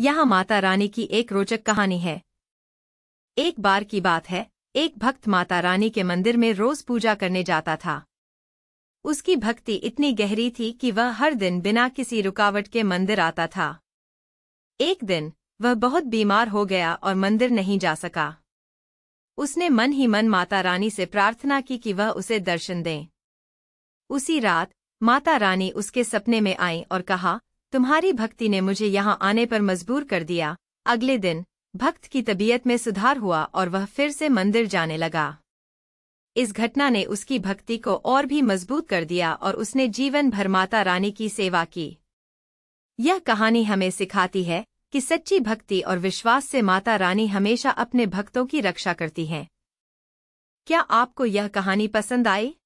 यहाँ माता रानी की एक रोचक कहानी है एक बार की बात है एक भक्त माता रानी के मंदिर में रोज पूजा करने जाता था उसकी भक्ति इतनी गहरी थी कि वह हर दिन बिना किसी रुकावट के मंदिर आता था एक दिन वह बहुत बीमार हो गया और मंदिर नहीं जा सका उसने मन ही मन माता रानी से प्रार्थना की कि वह उसे दर्शन दें उसी रात माता रानी उसके सपने में आई और कहा तुम्हारी भक्ति ने मुझे यहाँ आने पर मजबूर कर दिया अगले दिन भक्त की तबीयत में सुधार हुआ और वह फिर से मंदिर जाने लगा इस घटना ने उसकी भक्ति को और भी मजबूत कर दिया और उसने जीवन भर माता रानी की सेवा की यह कहानी हमें सिखाती है कि सच्ची भक्ति और विश्वास से माता रानी हमेशा अपने भक्तों की रक्षा करती हैं क्या आपको यह कहानी पसंद आई